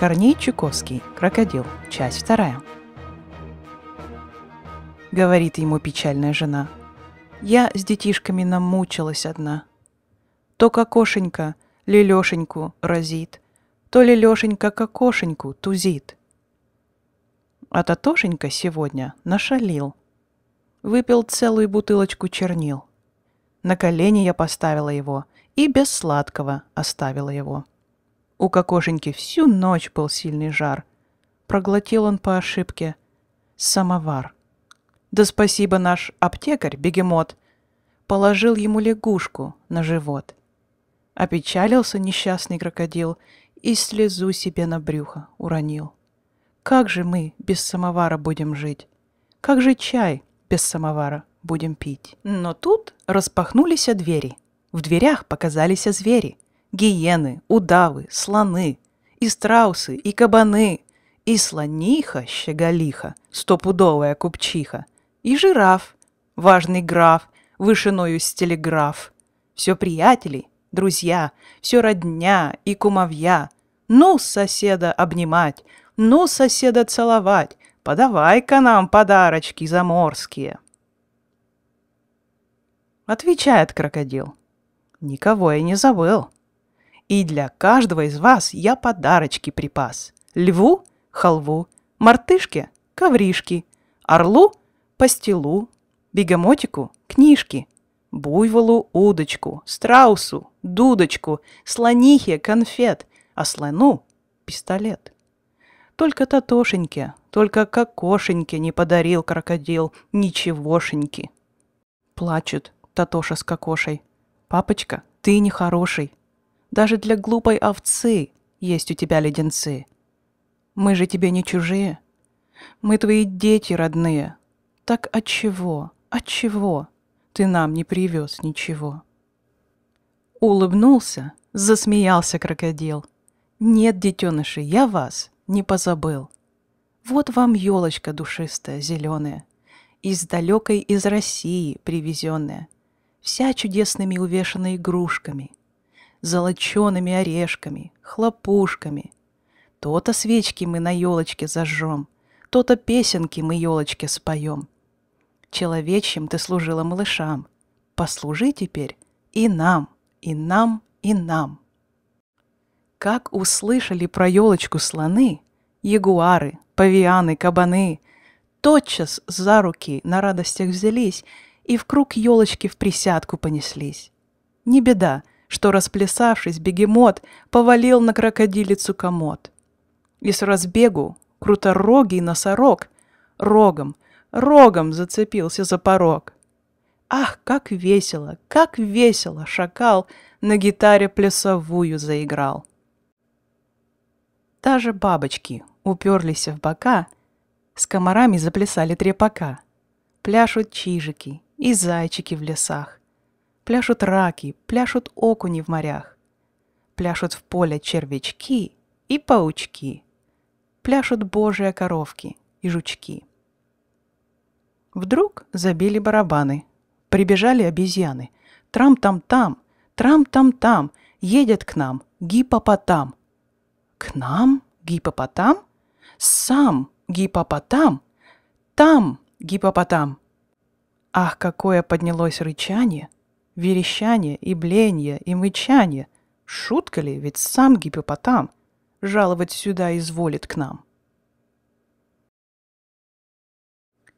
Корней Чуковский, «Крокодил», часть вторая. Говорит ему печальная жена. «Я с детишками намучилась одна. То кокошенька лелешеньку разит, то лелешенька кокошеньку тузит. А Татошенька сегодня нашалил. Выпил целую бутылочку чернил. На колени я поставила его и без сладкого оставила его. — у кокошеньки всю ночь был сильный жар. Проглотил он по ошибке самовар. Да спасибо наш аптекарь-бегемот положил ему лягушку на живот. Опечалился несчастный крокодил и слезу себе на брюхо уронил. Как же мы без самовара будем жить? Как же чай без самовара будем пить? Но тут распахнулись двери. В дверях показались звери — гиены, удавы, слоны, и страусы, и кабаны, и слониха, щеголиха, стопудовая купчиха, и жираф, важный граф, вышиною с телеграф. Все приятели, друзья, все родня и кумовья. Ну, соседа обнимать, ну, соседа целовать, подавай-ка нам подарочки заморские. Отвечает крокодил. Никого я не забыл. И для каждого из вас я подарочки припас. Льву – халву, мартышке – ковришки, орлу – пастилу, бегемотику – книжки, буйволу – удочку, страусу – дудочку, слонихе – конфет, а слону – пистолет. Только Татошеньке, только Кокошеньке не подарил крокодил ничегошеньки. Плачут Татоша с Кокошей. «Папочка, ты нехороший, даже для глупой овцы есть у тебя леденцы. Мы же тебе не чужие. Мы твои дети родные. Так отчего, отчего ты нам не привез ничего?» Улыбнулся, засмеялся крокодил. «Нет, детеныши, я вас не позабыл. Вот вам елочка душистая, зеленая, из далекой из России привезенная, вся чудесными увешана игрушками — золочеными орешками, хлопушками. То-то свечки мы на елочке зажжем, то-то песенки мы елочке споем. Человечьим ты служила малышам, послужи теперь и нам, и нам, и нам. Как услышали про елочку слоны, ягуары, павианы, кабаны, тотчас за руки на радостях взялись и в круг елочки в присядку понеслись. Не беда, что, расплясавшись, бегемот повалил на крокодилицу комод. И с разбегу круторогий носорог рогом, рогом зацепился за порог. Ах, как весело, как весело шакал на гитаре плясовую заиграл. Даже бабочки уперлись в бока, с комарами заплясали трепака. Пляшут чижики и зайчики в лесах. Пляшут раки, пляшут окуни в морях. Пляшут в поле червячки и паучки. Пляшут божьи коровки и жучки. Вдруг забили барабаны. Прибежали обезьяны. Трам-там-там, трам-там-там, едет к нам гипопотам. К нам гипопотам? Сам гипопотам? Там гипопотам. Ах, какое поднялось рычание! верещание и бленье и мычание. Шутка ли, ведь сам гипопотам жаловать сюда изволит к нам.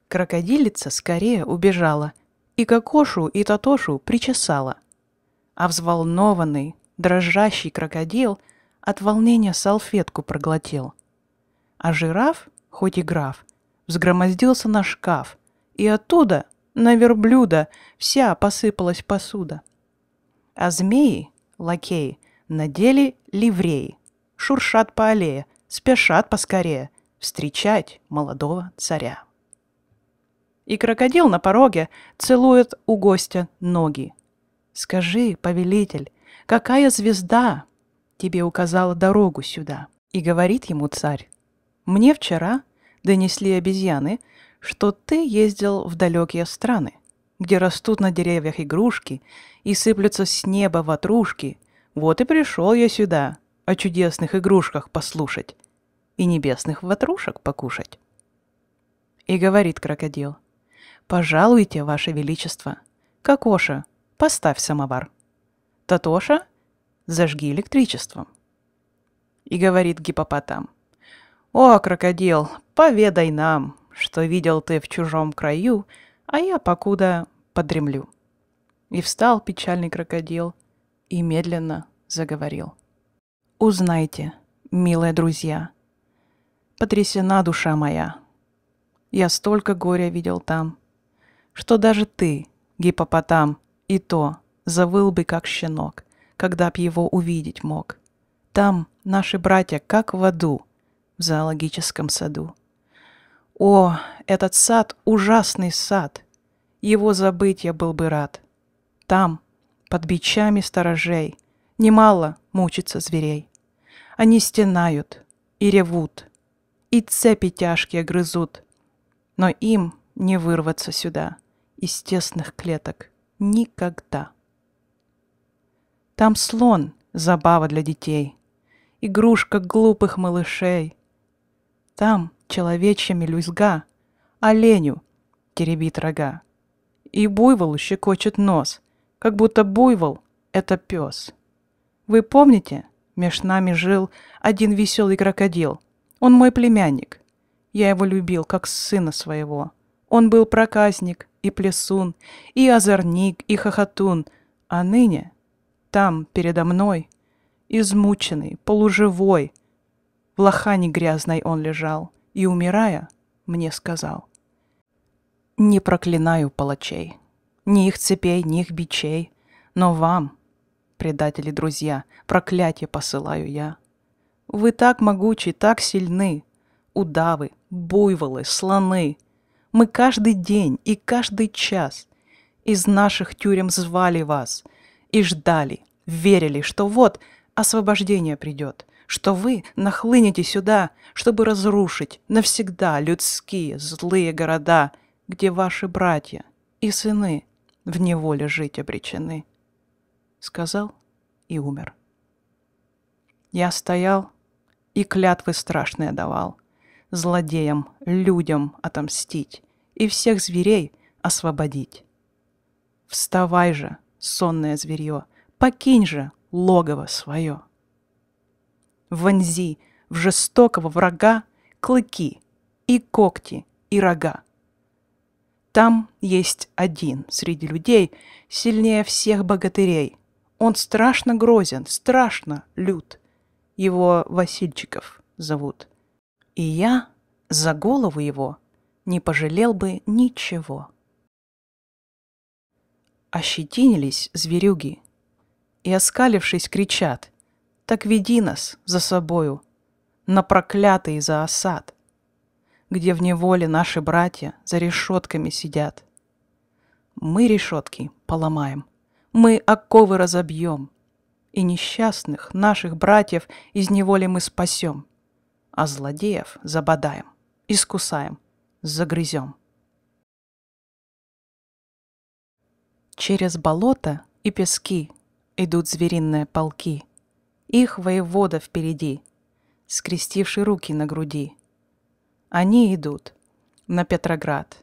Крокодилица скорее убежала, и Кокошу, и Татошу причесала. А взволнованный, дрожащий крокодил от волнения салфетку проглотил. А жираф, хоть и граф, взгромоздился на шкаф и оттуда на верблюда, вся посыпалась посуда. А змеи, лакеи, надели ливреи, шуршат по аллее, спешат поскорее встречать молодого царя. И крокодил на пороге целует у гостя ноги. «Скажи, повелитель, какая звезда тебе указала дорогу сюда?» И говорит ему царь, «Мне вчера донесли обезьяны, что ты ездил в далекие страны, где растут на деревьях игрушки и сыплются с неба ватрушки. Вот и пришел я сюда о чудесных игрушках послушать и небесных ватрушек покушать. И говорит крокодил, «Пожалуйте, Ваше Величество, Кокоша, поставь самовар. Татоша, зажги электричеством». И говорит гипопотам, «О, крокодил, поведай нам, что видел ты в чужом краю, а я покуда подремлю. И встал печальный крокодил и медленно заговорил. Узнайте, милые друзья, потрясена душа моя. Я столько горя видел там, что даже ты, гипопотам, и то завыл бы как щенок, когда б его увидеть мог. Там наши братья, как в аду, в зоологическом саду. О, этот сад — ужасный сад! Его забыть я был бы рад. Там, под бичами сторожей, немало мучится зверей. Они стенают и ревут, и цепи тяжкие грызут, но им не вырваться сюда из тесных клеток никогда. Там слон — забава для детей, игрушка глупых малышей. Там — человечья мелюзга, оленю а теребит рога. И буйволу щекочет нос, как будто буйвол — это пес. Вы помните, меж нами жил один веселый крокодил. Он мой племянник. Я его любил, как сына своего. Он был проказник и плесун, и озорник, и хохотун. А ныне, там, передо мной, измученный, полуживой, в лохане грязной он лежал — и, умирая, мне сказал. «Не проклинаю палачей, ни их цепей, ни их бичей, но вам, предатели друзья, проклятие посылаю я. Вы так могучи, так сильны, удавы, буйволы, слоны. Мы каждый день и каждый час из наших тюрем звали вас и ждали, верили, что вот освобождение придет — что вы нахлынете сюда, чтобы разрушить навсегда людские злые города, где ваши братья и сыны в неволе жить обречены. Сказал и умер. Я стоял и клятвы страшные давал, злодеям, людям отомстить и всех зверей освободить. Вставай же, сонное зверье, покинь же логово свое вонзи в жестокого врага клыки и когти и рога. Там есть один среди людей, сильнее всех богатырей. Он страшно грозен, страшно лют. Его Васильчиков зовут. И я за голову его не пожалел бы ничего. Ощетинились зверюги и, оскалившись, кричат так веди нас за собою на проклятый за осад, где в неволе наши братья за решетками сидят. Мы решетки поломаем, мы оковы разобьем, и несчастных наших братьев из неволи мы спасем, а злодеев забодаем, искусаем, загрызем. Через болото и пески идут звериные полки — их воевода впереди, скрестивший руки на груди. Они идут на Петроград.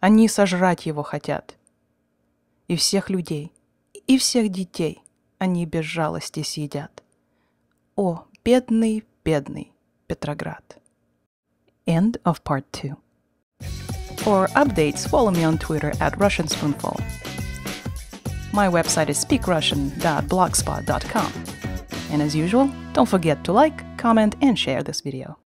Они сожрать его хотят. И всех людей, и всех детей они без жалости съедят. О, бедный, бедный Петроград. End of part two. For updates, follow me on Twitter at RussianSpoonful. My website is speakrussian.blogspot.com. And as usual, don't forget to like, comment and share this video.